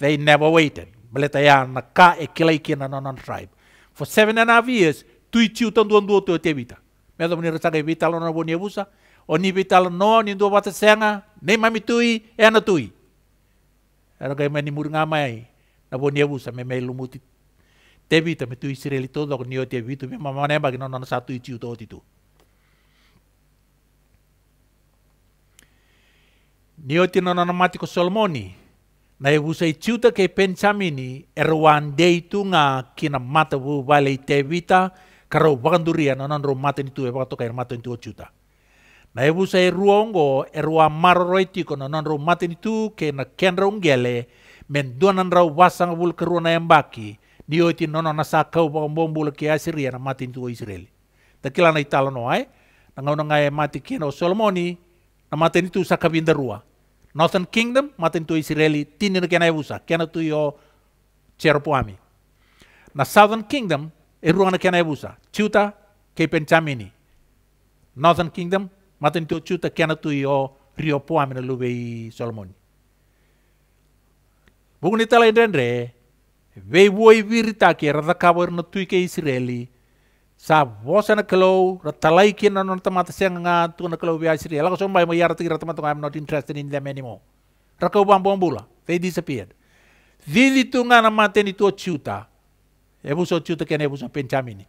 they never waited beleta ya na ka e kila ikina non tribe for seven and a half years tui chuta nduandu o te vita medo muni rata kai vital ona boni abusa e oni vital no ni dua bata senga nei mami tui e na tui era kai mani mur mai na boni busa e me mai lumuti tevita me tui sireli todo ni o tevitu me mama ne bagi satu itiu to titu ni o tino na matiko solmoni na ebusa itiu ta kai pensamini era one day tu kina mata bu vale tevita karo durian, na ya, nandro maten itu e ya, wakatoka er maten itu chuta. Na ebu sa ruongo erua maroroitiko na nandro maten itu ke na ken kendra ungele men duanan rau wasang bul keruna yang baki di oiti nono na sakau bom bul ke asiria na maten itu Israel. Takila na italo no ai na ngau na ngai e mati kina o Solomoni na maten itu sakabinda rua. Northern Kingdom maten tu Israeli tinin kena ebusa kena tu yo cerpuami. Na Southern Kingdom e kena ebusa. chuta ke penchamini northern kingdom maten tu chuta kena tu yo o rio poa mena lube i solomoni Bukuni tala i dendre vei woi virita ke rada kawo na tu ike israeli sa vosa na kalau rata talai na non ta senga nga tu na kalau via israeli Lako somba sombai mo rata tira tamata i'm not interested in them anymore Rakau bambu bambambula they disappeared Vili tu nga na mateni tu chuta ebuso chuta ken ebuso pencamini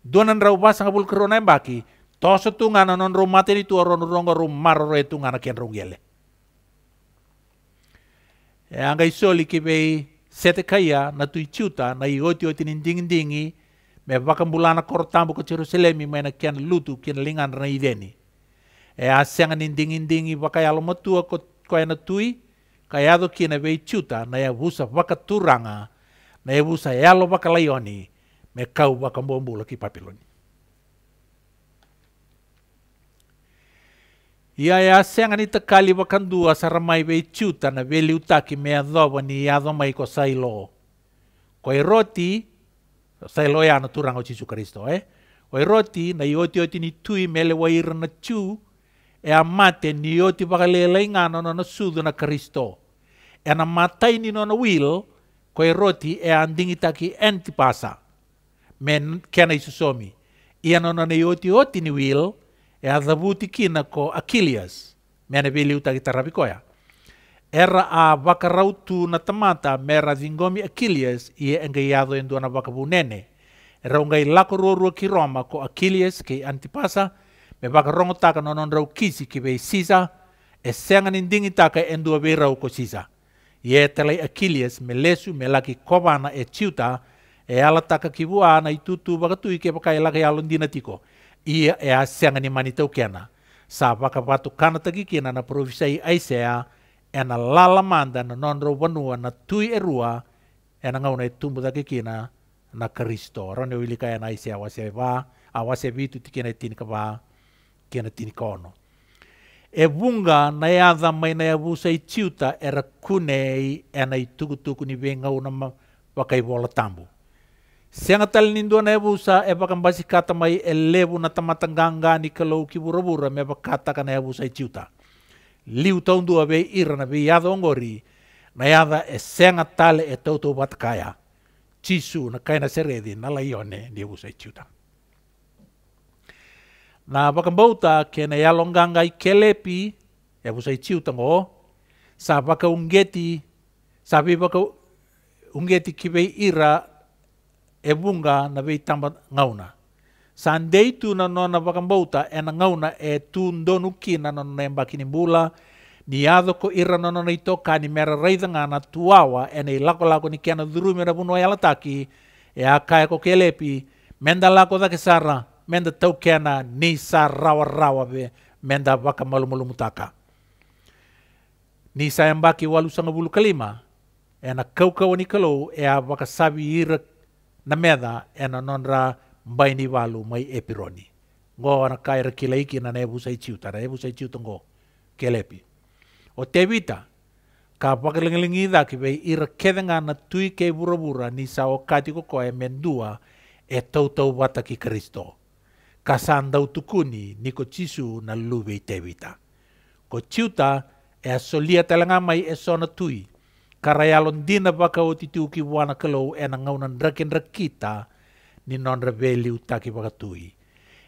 donan rau basanga ngabul kerona embaki toso tungana non ru materi tu ron rongo rum maro re tungana ken rungele e anga e isoli kibei sete kaya na tu chuta na i oti ding dingi me bakambulana kortambu ko Jerusalem me na ken lutu ken lingan na deni e asenga ding dingi bakayalo matua ko i. tui kayado kina bei chuta na ya busa vakaturanga E na ebusa yalo waka laioni me kau waka mbombula ki papiloni. Ia ia senga ni takali wakandua saramai vei chuta na veli utaki mea dhowa ni iado mai ko sailo. Ko e roti, sailo ia e na turango chichu Kristo, eh? Ko e roti na ioti oti ni tui mele waira na chu, e a mate ni ioti wakalela ingano na na sudu na Kristo, E na matai ni no na will, και ρώτη εάν την ήταν εν τη πάσα με κένα εις σώμη. Ή αν ονανεί ότι ό,τι είναι ουήλ εάν θα βούτη κίνακο ακίλιας με ανεβίλιου τα γιταραβικόια. Έρα α βακαραού του να τα μάτα με ραδιγκόμι ακίλιας ή εγκαιάδο εν του αναβακαβουνένε. Έρα ογκαί λάκο ρόρου ακυρώμα κο και εάν με και ye te Achilles me lesu me laki kovana e ciuta e ala taka kivu ana i tutu ke pakai laki alon dina tiko. Ia e a senga ni manitau kena. Sa waka watu kanataki kina na provisai aisea e na manda na nonro wanua na tui e rua e na ngauna e tumbu taki kina na Kristo. Rone wili kaya e na aisea wasea wa a vitu tikina e tinika kena kina ono e vunga na e adha mai na e ya avusa i tiuta e rakune e na i tukutuku ni venga una wakaivola tambu. Sianga tali nindua na ya e avusa e wakambasi kata mai e levu na tamatanganga ni kalau ki burabura me wakata ka na e ya avusa i tiuta. Liu taundua vei ira na vei adha ongori na e adha e sianga tale e tautou Chisu na kaina seredi na laione ni avusa i tiuta. na vakabauta kena yalonganga ikelepi yakusaichiu e tango sa paka sa pi paka ungeti ki vei ira e bunga na bei tamba ngauna sa dei tu na nona vakabauta ena gauna e, e tu ndonu kina na nona emba kinimbula ni ko ira na nona itoka ni mera raithanga na tuawa ena nei lakolako ni kena curumi na bunua yalataki e akae ko kelepi menda lako dhake sara menda tau kena ni sa rawa rawa be menda malu malu mutaka. Ni sa yang baki walu sanga bulu kalima, ena kau kau ni kalau ea waka sabi irak na meda ena nonra baini ni walu mai epironi. Ngo ana kaira kila iki na nebu sai ciuta, na nebu kelepi. O tevita, ka pakalingilingi daki be irak kedenga na tui kei bura bura ni sa o katiko koe mendua e tau tau ki Kristo kasanda utukuni ni kochisu na lube i tevita. Ko chiuta e asolia talanga mai e sona tui, karayalon dina baka o titiu wana kalau e na rakin rakita ni non rebeli utaki baka tui.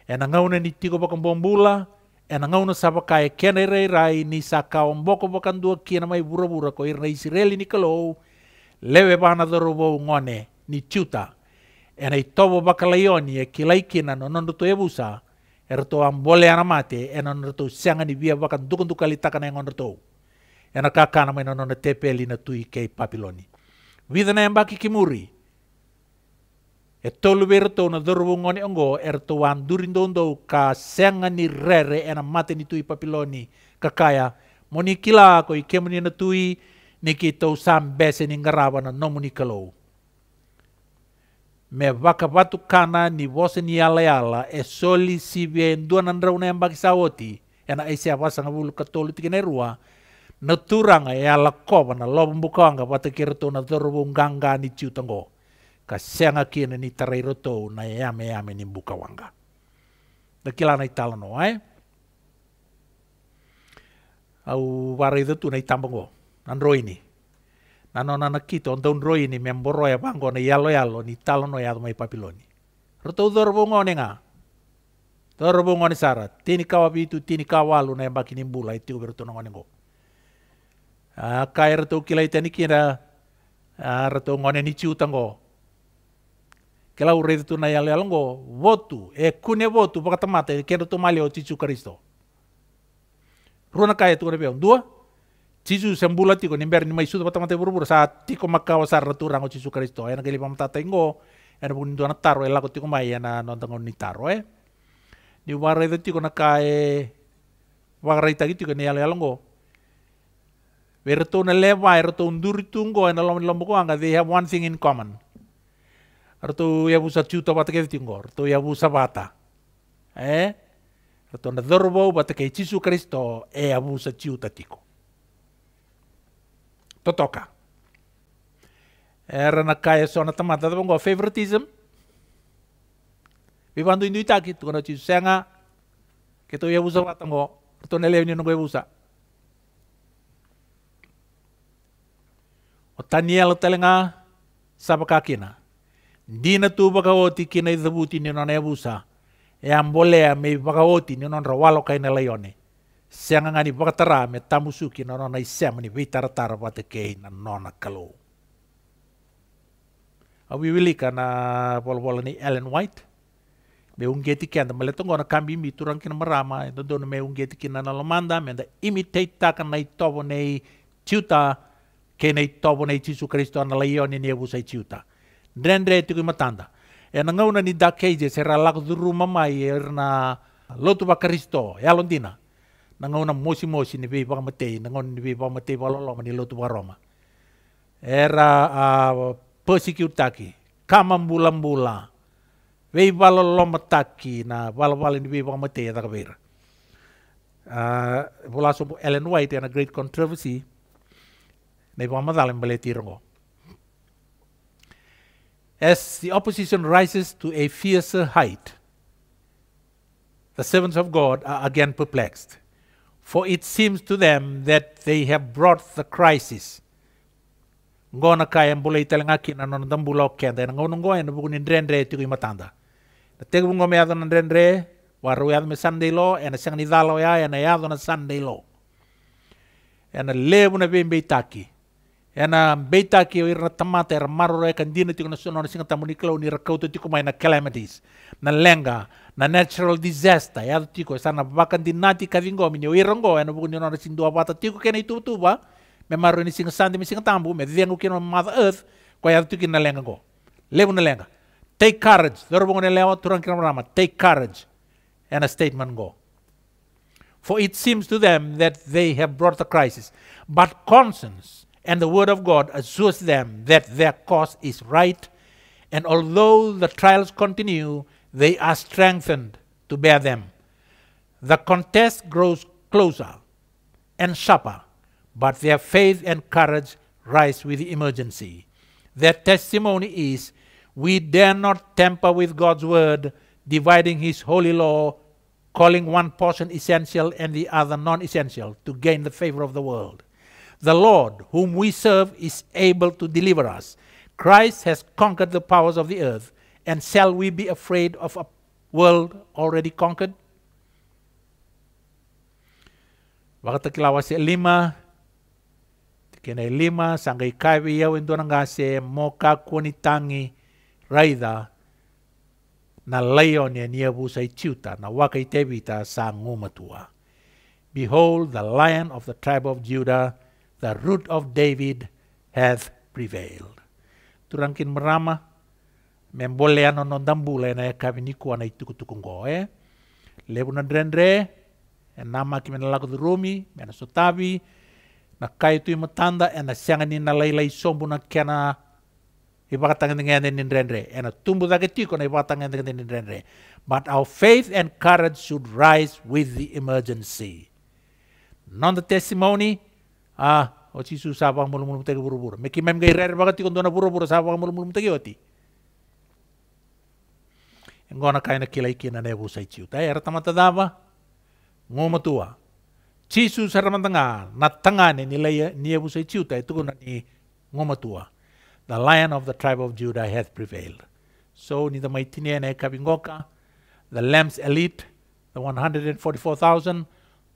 E na ngaunan ni tiko baka bombula, e na ngaunan sabakai kena rai ni saka omboko baka ndua kina mai bura bura ko irna isireli ni lewe bana dorobo ngone ni chiuta ena tovo bakalaiyoni e kilai kina no nondo to ebusa er to ambole anamate ena nondo to siangani via bakan dukundu kalitakana e ngondo to ena kakana mai nondo tepeli na tui kei papiloni vidana yang baki kimuri e tolu bero to na dorubu ngoni ongo er to andurindo ka siangani rere ena mate ni tui papiloni kakaya moni kila ko kemuni na tui niki to sambese ni nomuni kalau me batu ni vosi ni yalayala e soli sivi e ndua na ndrauna ena e isi ya vasa nga vulu katolu tiki nerua na turanga ya e lakova na lobo kiroto na dhorobo nganga ni tango ka senga kina ni tarairoto na yame e mea ni mbuka wanga na kila na itala no ai eh? au warai nai na itambango na na kito on taun roi ni memboro ya pango na yalo yalo ni talono ya mai papiloni roto dor bongo ni nga dor bongo ni sara tini kawa itu tini kawalu na yamba kini bula itu berto nongo ne ngo. Kae roto kila ni kira roto ngone ni ciutango kela ure tu na yalo yalo ngo votu e kune votu pakatamate kendo to malio ticu kristo runa kai e tu ne dua Cisu sembula tiko nimber ni maisu bata mate buru buru sa tiko makawa sarra tu rango cisu Kristo ena keli pam tata ingo ena pun tu taro ela ko tiko mai ena non ni taro e eh. ni warai itu tiko na kae eh. warai ita gitu ni ala longo Verto na leva erto undur tungo ena lomi lombo ko angga they have one thing in common erto ya busa ciuto bata ke tingo erto ya busa bata eh erto na dorbo bata ke cisu Kristo e abusa ciuta tiko totoka. τόκα. Era na kaya so na tamata da bongo favoritism. Vi bandu indu itaki tu kono chisu senga ke to ya busa watango to ne lewni no go busa. O Daniel telenga sabaka kina. Dina tu baka oti kina izabuti ni non ya busa. E ambolea mei baka oti ni non rawalo kaina layone siangangani pakatara me tamusuki na nona isiamani veitaratara vatekei na nona kalo. A wiwilika na polpola ni Ellen White, me ungeti kenda male tongona kambi mi turang kina marama, ento dono me ungeti kina na lomanda, me da imitate taka na itovo nei tiuta, ke na itovo nei Jesu Kristo na laioni ni evusai tiuta. Drendre e tiku matanda. E na ngauna ni dakeje sera lak duru mamai erna lotu Kristo, e alondina. nangauna mosi-mosi ni vei vakamatei nangauna ni vei vakamatei vakaloloma ni lotu vakaroma era a persecute taki kama bula-bula vei valaloloma taki na valavale ni vei vakamatei a takaveira uh, volaso po Ellen White and a great controversy nei vamatala mbele tirongo As the opposition rises to a fiercer height, the servants of God are again perplexed. For it seems to them that they have brought the crisis. Ngona kai ambulei telengaki na non dambulo kenda na ngono ngoi na bukuni ndrendre tiku imatanda. Na tegu bungo me adona ndrendre, waru yad me Sunday lo, ena sang ni dalo ya, ena e na Sunday lo. Ena lebu na bim beitaki. Ena beitaki o irna tamata era maru e kandina tiku na sono na singa tamuni klau ni rakautu tiku mai na calamities. Na lenga, natural disaster ya tiko sana bakan di nati kavingo minyo irongo eno bukunyo no sing dua bata tiko kena itu tuba memaro ni sing sandi sing tambu me vengo kino mother earth ko ya tiko na lenga go lebu na lenga take courage dor bukunyo lewa turang kino rama take courage and a statement go for it seems to them that they have brought a crisis but conscience and the word of God assures them that their cause is right and although the trials continue they are strengthened to bear them. The contest grows closer and sharper, but their faith and courage rise with the emergency. Their testimony is we dare not tamper with God's word, dividing his holy law, calling one portion essential and the other non essential to gain the favor of the world. The Lord, whom we serve, is able to deliver us. Christ has conquered the powers of the earth. And shall we be afraid of a world already conquered? Wakata kila wasi lima, kena lima sangkai kawi yau indona ngase moka kunitangi, raida na lion ya niebu sai na wakai tebita umatua. ngumatua. Behold, the lion of the tribe of Judah, the root of David, hath prevailed. Turangkin merama, Memboleh bolle non noon dambula ena yakkaɓe niku ana tuku tuku ngo e lebu na ndrendre en namaki men alakodo romi mena sotabi na kai ima tanda ena sengani na lai sombu na kena ibakatangedengede ni e ena tumbu dake tiko na ibakatangedengede ni drendre but our faith and courage should rise with the emergency non the testimony ah o sisu sabang mulu tege buru buru meki mem gai rere bagati kondona buru buru sabang mulu tege oti ngona kaina kilai kina nebu sai ciu ta era tamata dava ngoma tua cisu saramantanga na tangane nilai niebu sai ciu ta itu guna ni ngoma matua the lion of the tribe of Judah hath prevailed so ni the ne na kabingoka the lamb's elite the 144,000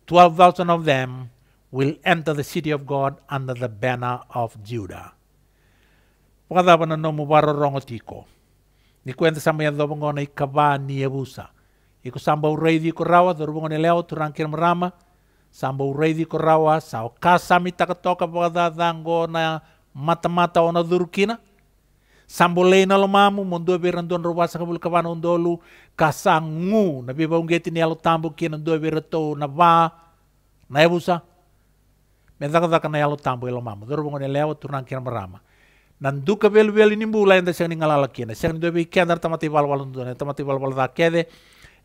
12,000 of them will enter the city of God under the banner of Judah. Pagkatapos na nomu waro rongo nikwendesa meetho bong'ona ikabanie busa ikusamba uraithi ikorawa thoru leo eleo turankira murama samba ureithi uraithi ikorawa saokasa mitakatoka bogathathango na matamata ona thurukina na lomamu mondu abira ndon robasa kabul kabana ondolu kasangu na biba ungeti ni alo tambu kina ndo abira to na ba na ebusa medaka daka na alo tambu elo mamu dorbo ngone lewa turnan marama nan duka bel bel ini bula enda seng ningala la kina seng do be kendar tamati bal bal ndo ne tamati bal bal da kede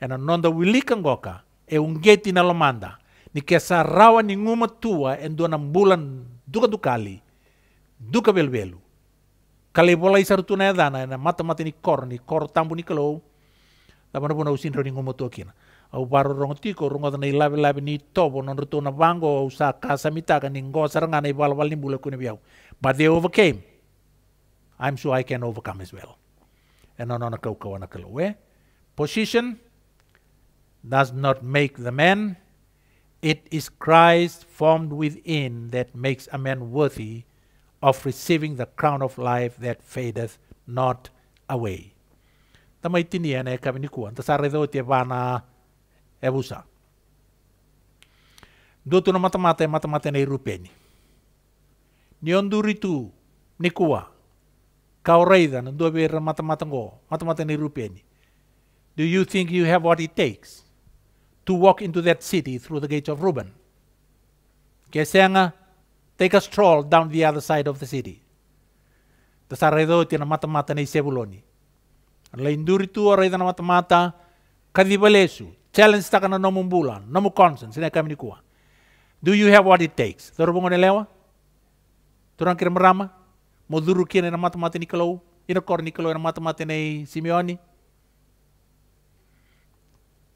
ena nonda wili goka e ungeti na lomanda ni kesa rawa ni nguma tua endo na mbula duka dukali duka bel belu kale bola isar tuna ena mata mata ni kor ni kor tambu ni kelo tamana puna usin roni nguma tua kina au baro rongotiko rongo na ilabe labe ni tobo non rutuna bango au sa kasa mitaka ni ngosar ngana bal ni mbula kune biau but they overcame I'm sure I can overcome as well. And on a koko on a kaloe. Eh? Position does not make the man. It is Christ formed within that makes a man worthy of receiving the crown of life that fadeth not away. Tama itinia na eka vinikuan. Tasaredo te vana ebusa. Dotu na matamata e matamata na irupeni. Nionduri tu nikua. kau reida na dua bera matamatanggo, matamatani e rupeni. Do you think you have what it takes to walk into that city through the gates of Reuben? Kesenga, take a stroll down the other side of the city. Tasaredo tina matamata ni Sebuloni. La induritu reida na matamata, kadibalesu, challenge takana no mumbula, no mu conscience, ni kami Do you have what it takes? Dorobongo nelewa? Turang kirim merama? Moduru kia nena mata-mata Nicolau, ina kor Nicolau na mata nei simioni,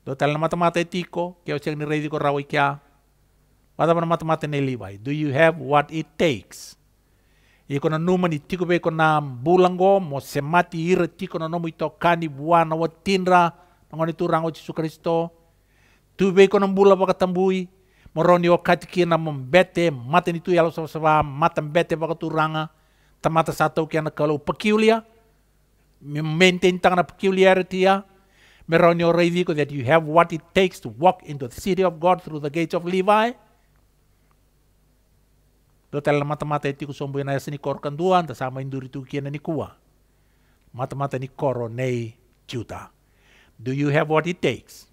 Do tala na mata-mata e Tico, que o cheng ni rei rawa e na mata nei liwai, Do you have what it takes? Iko na numa ni tiko beko kona bulango, mo semati ira tiko na nomu ito kani buana wa tinra, ngoni turang o Kristo. Tu be kona bula tambui moroni o katikina mombete, mata ni tu yalo sabasaba, mata mbete turanga. Tamata satu que anda kalau peculiar, maintain tangana peculiarity ya, revi ko that you have what it takes to walk into the city of God through the gates of Levi. Do tel mata-mata itu kusombuin ayas ni kor kanduan, sama induri kiana ni kuwa. mata-mata ni koro nei juta. Do you have what it takes?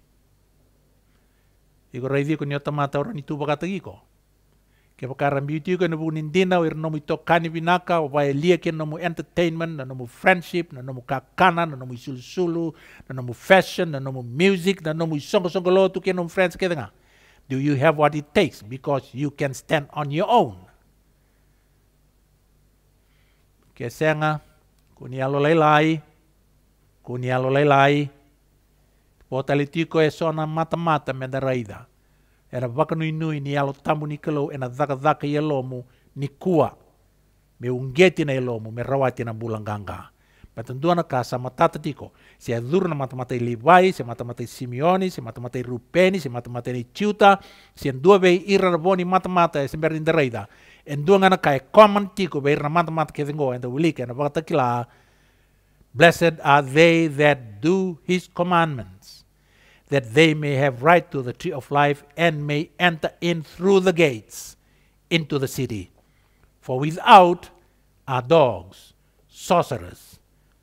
Iko revi ko niyo tamata orang itu bakata ko ke pokaram beauty ko nabu nindina wir nomu kani binaka wa elia ke nomu entertainment na nomu friendship na nomu kakana na nomu sulu na nomu fashion na nomu music na nomu songo songo lo tu ke nomu friends ke denga do you have what it takes because you can stand on your own ke senga kunia lo lai lai kunia lo lai lai Potalitico e sona mata mata me da raida. era waka nui nui ni alo tamu ni kalau ena dhaka dhaka i lomu ni kua me ungeti na ilomu me rawati na bulanganga patanduana ka sa matata tiko Si adhuru na matamata i Livai si matamata i Simeoni si matamata i Rupeni si matamata i Chiuta si andua vei ira na matamata e sember din dereida endua ngana ka e common tiko vei irra matamata ke thingo enda wilika kila blessed are they that do his commandments. that they may have right to the tree of life and may enter in through the gates into the city. For without are dogs, sorcerers,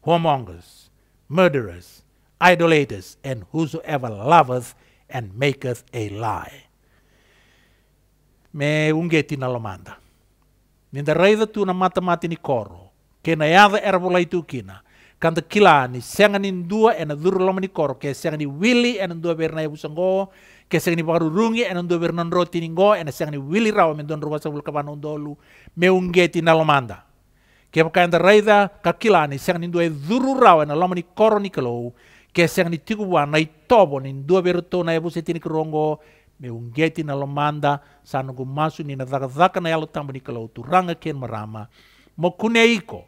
whoremongers, murderers, idolaters, and whosoever loveth and maketh a lie. Me ungeti na lomanda. Ninda reida tu na mata ni koro. Kena yada erbolaitu kina. kanta kilani ni dua ena duru ni koro ke ni wili ena dua berna ya busango ke ni pakaru rungi ena dua berna roti ningo ena ni wili rawa men don ruwa sabul kabana undolu me ungeti na lomanda ke enda raida ka kilani sengani dua e duru rawa ena ni koro nikelou ke ni tiku na itobo dua to na ya busetini kerongo me ungeti na lomanda sanugu masu ni na zaka zaka na yalo tambo nikelou turanga ken marama mo kune iko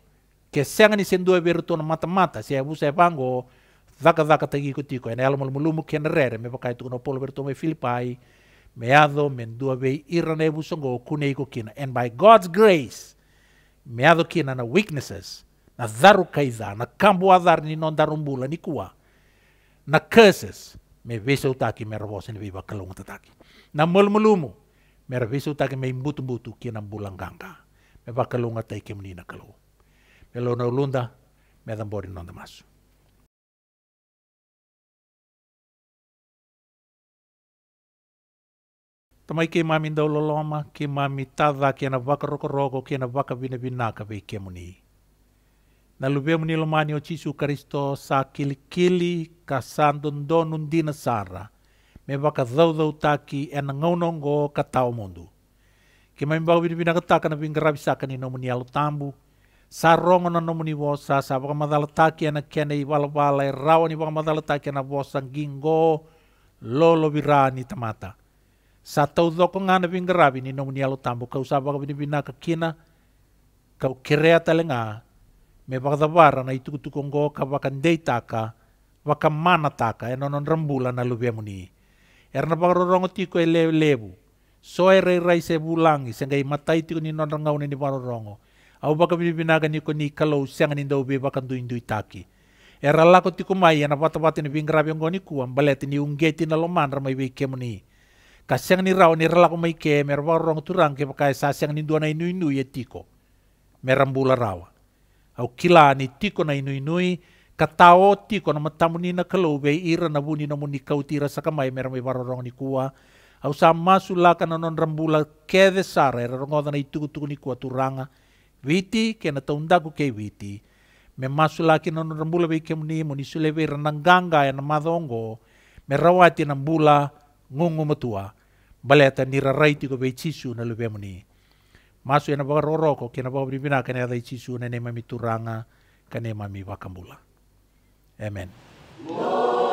και σέγνει σε δύο ευρωτό να μάτα μάτα, σε αβούσα δάκα δάκα τα γη κοτήκο, ένα άλλο και με το με με άδω, με δύο ήρανε κούνε κίνα. And by God's grace, με άδω κίνα να weaknesses, να δάρου καϊδά, να κάμπω αδάρ νικούα, να curses, με βίσε με βίβα Ελώνα ολούντα, με δαμβόρειο νόντα Μάσου. Τα μαϊκά ημάμιν δα ολόλωμα, ημάμιν τά δά και ένα βάκα ροκορόκο και ένα βάκα βίνα βινά καβέ και μουνί. Να λουβέ μουνί λομάνι ο Τίσου ο Καριστώς σα κύλι κύλι τον δόν δίνα σάρα με βάκα δόου δόν τακί ενάγω νόν γό κα ο μοντού. Ημάμιν βάγω βίνα βινά κα τά να βίν γραβι σά κα νέα μουνιά ταμπού sarongo na nomuni vosa sa waka madala taki ana kene i wala wala e rawa ni waka madala taki ana vosa gingo lolo birani tamata. Sa tau doko ngana vinggarabi ni nomuni alo tambo kau sa waka ka kina kau kerea talenga me wakadawara na itu ka waka ndeitaka waka mana taka e nonon rambula na lubia muni. Erna tiko e lebu lebu. So e rei rei se bulangi sengai matai tiko ni nonon ni Abubakar bin binaga ni ko ni kalau siang ni ndau be duin-dui taki. itaki. Era la ko tiku mai ana pata pata ni bingra bi ngoni ku ni ungeti na loman ramai be kem ni. Ka siang ni rau ni rela ko mai ke mer turang ke pakai sa siang ni duana inu inu ye tiko. Merambula rawa. Au kila ni tiko na inu inui katao tiko na matamu ni na kalau be ira na buni na muni kau tira sakamai mer mai warorong ni kuwa au sa masula kana non rambula kede sara era itu tuku ni kuwa turanga Witi, kena ku ke witi. Me masulaki non rambula be kemuni muni suleve ranangganga ya e madongo Me rawati nambula ngungu matua. Baleta nira raiti ko be na lube muni. Masu ena baga roroko kena baga bribina kena da cisu na mami turanga kena mami bakambula. Amen. Whoa!